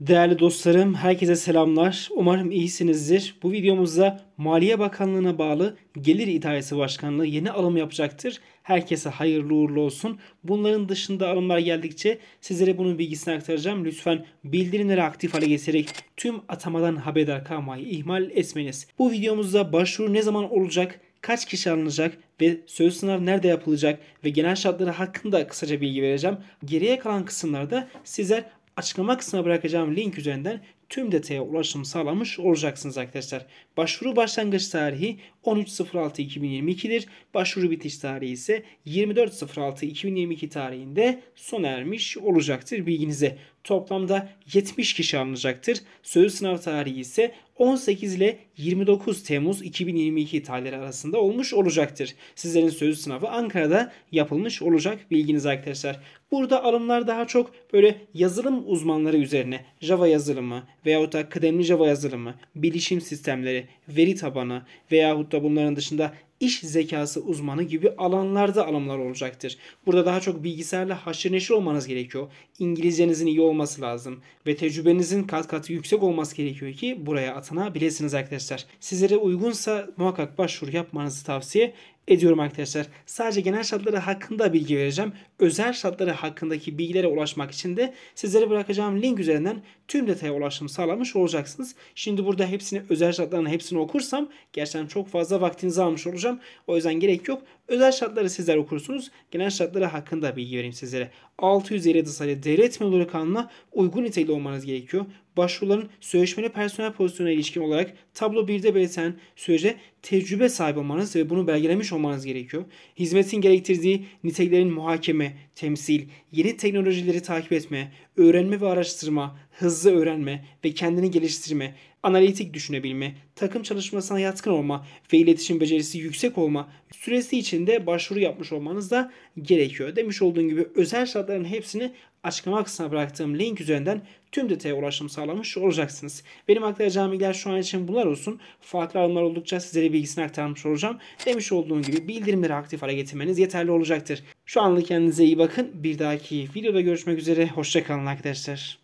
Değerli dostlarım, herkese selamlar. Umarım iyisinizdir. Bu videomuzda Maliye Bakanlığı'na bağlı Gelir İdaresi Başkanlığı yeni alım yapacaktır. Herkese hayırlı uğurlu olsun. Bunların dışında alımlar geldikçe sizlere bunun bilgisini aktaracağım. Lütfen bildirimleri aktif hale getirerek tüm atamadan haberdar kalmayı ihmal etmeyiniz. Bu videomuzda başvuru ne zaman olacak, kaç kişi alınacak ve söz sınav nerede yapılacak ve genel şartları hakkında kısaca bilgi vereceğim. Geriye kalan kısımlarda sizler açıklama kısmına bırakacağım link üzerinden tüm detaya ulaşım sağlamış olacaksınız arkadaşlar. Başvuru başlangıç tarihi 13.06.2022'dir. Başvuru bitiş tarihi ise 24.06.2022 tarihinde sona ermiş olacaktır bilginize. Toplamda 70 kişi alınacaktır. Sözlü sınav tarihi ise 18 ile 29 Temmuz 2022 tarihleri arasında olmuş olacaktır. Sizlerin sözlü sınavı Ankara'da yapılmış olacak bilginiz arkadaşlar. Burada alımlar daha çok böyle yazılım uzmanları üzerine Java yazılımı, veyahut da kıdemli Java yazılımı, bilişim sistemleri, veri tabanı veyahut da bunların dışında iş zekası uzmanı gibi alanlarda alımlar olacaktır. Burada daha çok bilgisayarla haşır neşir olmanız gerekiyor. İngilizcenizin iyi olması lazım ve tecrübenizin kat kat yüksek olması gerekiyor ki buraya atanabilirsiniz arkadaşlar. Sizlere uygunsa muhakkak başvuru yapmanızı tavsiye ediyorum arkadaşlar. Sadece genel şartları hakkında bilgi vereceğim. Özel şartları hakkındaki bilgilere ulaşmak için de sizlere bırakacağım link üzerinden tüm detaya ulaşım sağlamış olacaksınız. Şimdi burada hepsini özel şartlarını hepsini okursam gerçekten çok fazla vaktinizi almış olacağım. O yüzden gerek yok. Özel şartları sizler okursunuz. Genel şartları hakkında bilgi vereyim sizlere. 6 üzeri ya da sayıda uygun nitelikli olmanız gerekiyor. Başvuruların sözleşmeli personel pozisyonuna ilişkin olarak tablo 1'de belirten sürece tecrübe sahibi olmanız ve bunu belgelemiş olmanız gerekiyor. Hizmetin gerektirdiği niteliklerin muhakeme, temsil, yeni teknolojileri takip etme, öğrenme ve araştırma, hızlı öğrenme ve kendini geliştirme, analitik düşünebilme, takım çalışmasına yatkın olma ve iletişim becerisi yüksek olma süresi içinde başvuru yapmış olmanız da gerekiyor. Demiş olduğum gibi özel şartların hepsini açıklama kısmına bıraktığım link üzerinden tüm detaya ulaşım sağlamış olacaksınız. Benim aktaracağım bilgiler şu an için bunlar olsun. Farklı alımlar oldukça sizlere bilgisini aktarmış olacağım. Demiş olduğum gibi bildirimleri aktif hale getirmeniz yeterli olacaktır. Şu anlık kendinize iyi bakın. Bir dahaki videoda görüşmek üzere. Hoşçakalın arkadaşlar.